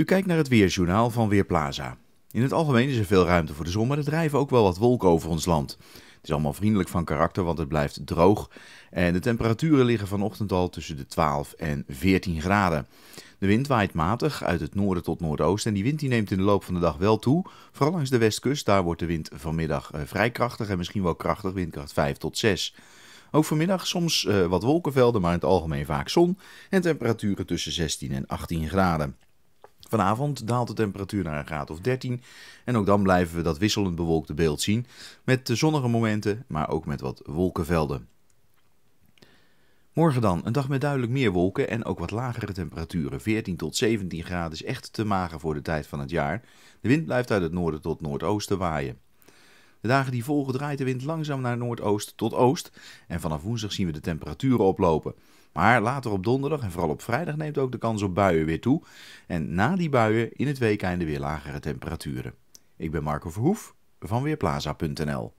U kijkt naar het Weerjournaal van Weerplaza. In het algemeen is er veel ruimte voor de zon, maar er drijven ook wel wat wolken over ons land. Het is allemaal vriendelijk van karakter, want het blijft droog. En de temperaturen liggen vanochtend al tussen de 12 en 14 graden. De wind waait matig uit het noorden tot noordoosten. En die wind die neemt in de loop van de dag wel toe. Vooral langs de westkust, daar wordt de wind vanmiddag eh, vrij krachtig en misschien wel krachtig, windkracht 5 tot 6. Ook vanmiddag soms eh, wat wolkenvelden, maar in het algemeen vaak zon. En temperaturen tussen 16 en 18 graden. Vanavond daalt de temperatuur naar een graad of 13 en ook dan blijven we dat wisselend bewolkte beeld zien met de zonnige momenten, maar ook met wat wolkenvelden. Morgen dan een dag met duidelijk meer wolken en ook wat lagere temperaturen. 14 tot 17 graden is echt te mager voor de tijd van het jaar. De wind blijft uit het noorden tot noordoosten waaien. De dagen die volgen draait de wind langzaam naar noordoost tot oost en vanaf woensdag zien we de temperaturen oplopen. Maar later op donderdag en vooral op vrijdag neemt ook de kans op buien weer toe. En na die buien in het weekende weer lagere temperaturen. Ik ben Marco Verhoef van Weerplaza.nl.